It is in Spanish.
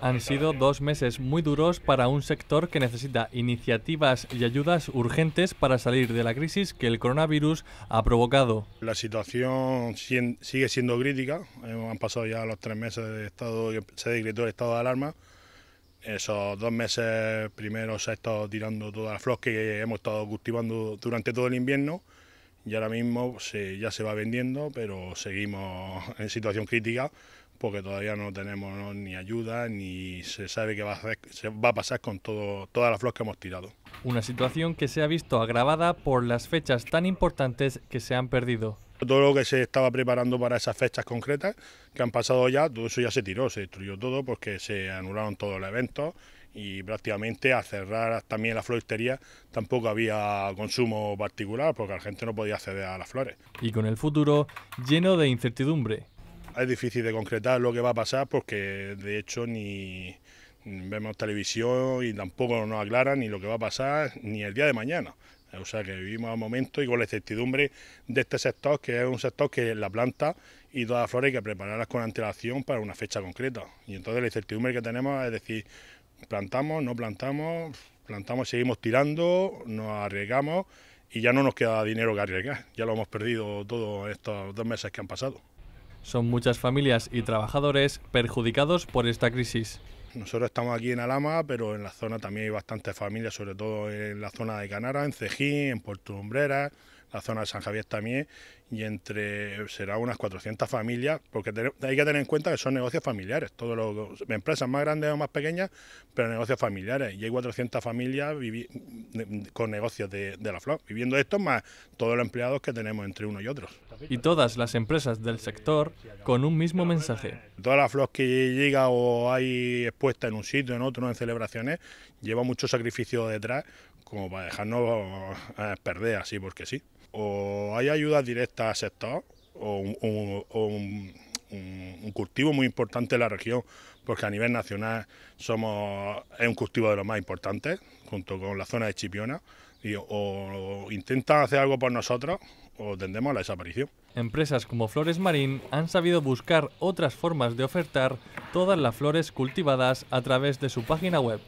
han sido dos meses muy duros para un sector que necesita iniciativas y ayudas urgentes para salir de la crisis que el coronavirus ha provocado. La situación sigue siendo crítica. Han pasado ya los tres meses de estado que se decretó el estado de alarma. Esos dos meses primeros se ha estado tirando toda la flor que hemos estado cultivando durante todo el invierno y ahora mismo ya se va vendiendo, pero seguimos en situación crítica porque todavía no tenemos ni ayuda ni se sabe qué va a, se va a pasar con todas las flores que hemos tirado. Una situación que se ha visto agravada por las fechas tan importantes que se han perdido. Todo lo que se estaba preparando para esas fechas concretas que han pasado ya, todo eso ya se tiró, se destruyó todo porque se anularon todos los eventos y prácticamente a cerrar también la floristería tampoco había consumo particular porque la gente no podía acceder a las flores. Y con el futuro lleno de incertidumbre. Es difícil de concretar lo que va a pasar porque de hecho ni vemos televisión y tampoco nos aclaran ni lo que va a pasar ni el día de mañana. O sea que vivimos al momento y con la incertidumbre de este sector, que es un sector que la planta y todas las flores hay que prepararlas con antelación para una fecha concreta. Y entonces la incertidumbre que tenemos es decir, plantamos, no plantamos, plantamos, seguimos tirando, nos arriesgamos y ya no nos queda dinero que arriesgar. Ya lo hemos perdido todos estos dos meses que han pasado. Son muchas familias y trabajadores perjudicados por esta crisis. Nosotros estamos aquí en Alama, pero en la zona también hay bastantes familias, sobre todo en la zona de Canara, en Cejín, en Puerto Lumbrera la zona de San Javier también, y entre será unas 400 familias, porque hay que tener en cuenta que son negocios familiares, todos los empresas más grandes o más pequeñas, pero negocios familiares, y hay 400 familias con negocios de, la flor, viviendo esto más todos los empleados que tenemos entre uno y otros. Y todas las empresas del sector con un mismo mensaje. Toda la flor que llega o hay expuesta en un sitio, en otro, en celebraciones, lleva mucho sacrificio detrás como para dejarnos perder así porque sí. O hay ayuda directa al sector o, un, cultivo muy importante en la región, porque a nivel nacional somos, es un cultivo de los más importantes, junto con la zona de Chipiona, o, o intentan hacer algo por nosotros o tendemos a la desaparición. Empresas como Flores Marín han sabido buscar otras formas de ofertar todas las flores cultivadas a través de su página web.